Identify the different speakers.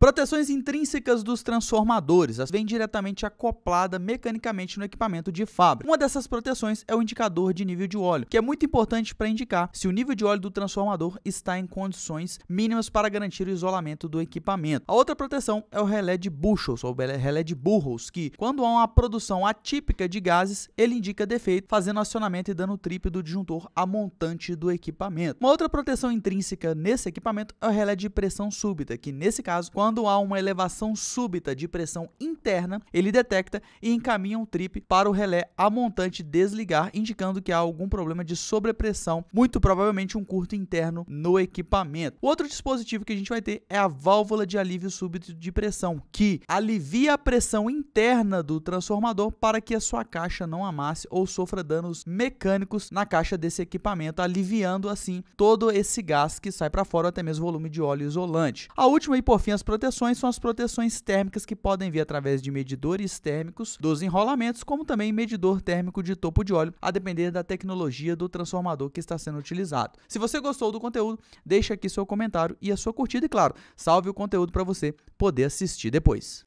Speaker 1: Proteções intrínsecas dos transformadores, as vêm diretamente acoplada mecanicamente no equipamento de fábrica. Uma dessas proteções é o indicador de nível de óleo, que é muito importante para indicar se o nível de óleo do transformador está em condições mínimas para garantir o isolamento do equipamento. A outra proteção é o relé de bushels ou relé de burros, que quando há uma produção atípica de gases, ele indica defeito, fazendo acionamento e dando triplo do disjuntor a montante do equipamento. Uma outra proteção intrínseca nesse equipamento é o relé de pressão súbita, que nesse caso, quando quando há uma elevação súbita de pressão interna, ele detecta e encaminha um trip para o relé a montante desligar, indicando que há algum problema de sobrepressão, muito provavelmente um curto interno no equipamento. Outro dispositivo que a gente vai ter é a válvula de alívio súbito de pressão, que alivia a pressão interna do transformador para que a sua caixa não amasse ou sofra danos mecânicos na caixa desse equipamento, aliviando assim todo esse gás que sai para fora, até mesmo volume de óleo isolante. A última e por fim as proteções são as proteções térmicas que podem vir através através de medidores térmicos dos enrolamentos, como também medidor térmico de topo de óleo, a depender da tecnologia do transformador que está sendo utilizado. Se você gostou do conteúdo, deixe aqui seu comentário e a sua curtida e, claro, salve o conteúdo para você poder assistir depois.